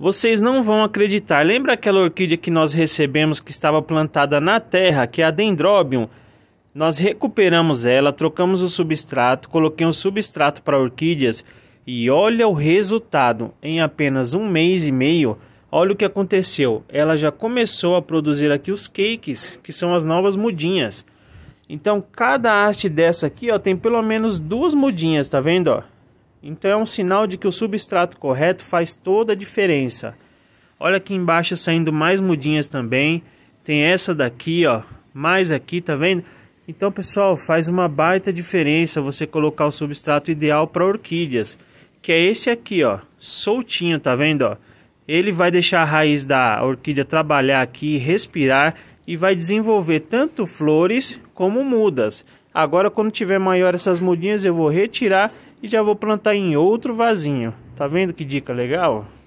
Vocês não vão acreditar. Lembra aquela orquídea que nós recebemos que estava plantada na terra, que é a Dendrobium? Nós recuperamos ela, trocamos o substrato, coloquei um substrato para orquídeas e olha o resultado. Em apenas um mês e meio, olha o que aconteceu. Ela já começou a produzir aqui os cakes, que são as novas mudinhas. Então, cada haste dessa aqui, ó, tem pelo menos duas mudinhas, tá vendo, ó? Então é um sinal de que o substrato correto faz toda a diferença. Olha aqui embaixo saindo mais mudinhas também. Tem essa daqui, ó, mais aqui, tá vendo? Então, pessoal, faz uma baita diferença você colocar o substrato ideal para orquídeas, que é esse aqui, ó, soltinho, tá vendo, ó? Ele vai deixar a raiz da orquídea trabalhar aqui, respirar e vai desenvolver tanto flores como mudas. Agora, quando tiver maior essas mudinhas, eu vou retirar e já vou plantar em outro vasinho. Tá vendo que dica legal?